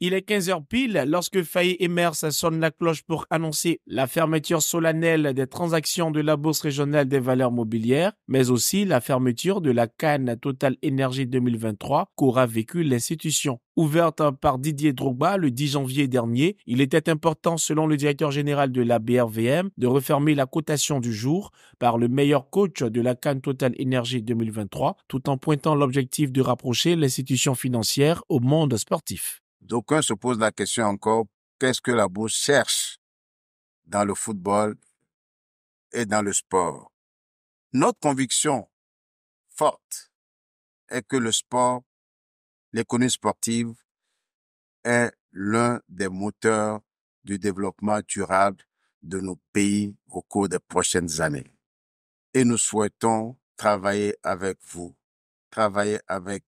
Il est 15h pile lorsque Faye Emers sonne la cloche pour annoncer la fermeture solennelle des transactions de la Bourse régionale des valeurs mobilières, mais aussi la fermeture de la Cannes Total Energy 2023 qu'aura vécu l'institution. Ouverte par Didier Drogba le 10 janvier dernier, il était important, selon le directeur général de la BRVM, de refermer la cotation du jour par le meilleur coach de la Cannes Total Energy 2023, tout en pointant l'objectif de rapprocher l'institution financière au monde sportif. D'aucuns se posent la question encore, qu'est-ce que la bourse cherche dans le football et dans le sport Notre conviction forte est que le sport, l'économie sportive, est l'un des moteurs du développement durable de nos pays au cours des prochaines années. Et nous souhaitons travailler avec vous, travailler avec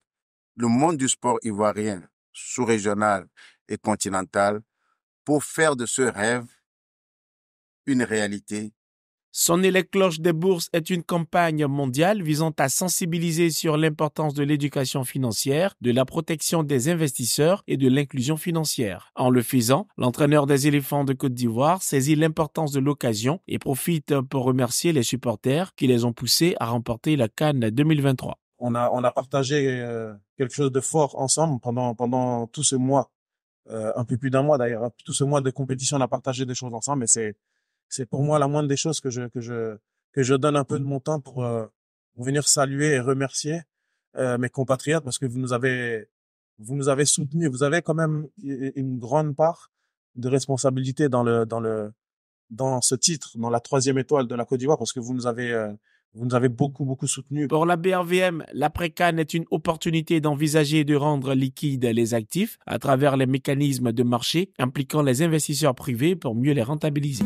le monde du sport ivoirien, sous-régionale et continentale pour faire de ce rêve une réalité. Sonner les cloches des bourses est une campagne mondiale visant à sensibiliser sur l'importance de l'éducation financière, de la protection des investisseurs et de l'inclusion financière. En le faisant, l'entraîneur des éléphants de Côte d'Ivoire saisit l'importance de l'occasion et profite pour remercier les supporters qui les ont poussés à remporter la Cannes 2023 on a on a partagé euh, quelque chose de fort ensemble pendant pendant tout ce mois, euh, un peu plus d'un mois d'ailleurs, hein. tout ce mois de compétition, on a partagé des choses ensemble. Et c'est c'est pour moi la moindre des choses que je que je que je donne un peu de mon temps pour, euh, pour venir saluer et remercier euh, mes compatriotes parce que vous nous avez vous nous avez soutenus, vous avez quand même une grande part de responsabilité dans le dans le dans ce titre, dans la troisième étoile de la Côte d'Ivoire, parce que vous nous avez vous nous avez beaucoup, beaucoup soutenu. Pour la BRVM, laprès can est une opportunité d'envisager de rendre liquides les actifs à travers les mécanismes de marché impliquant les investisseurs privés pour mieux les rentabiliser.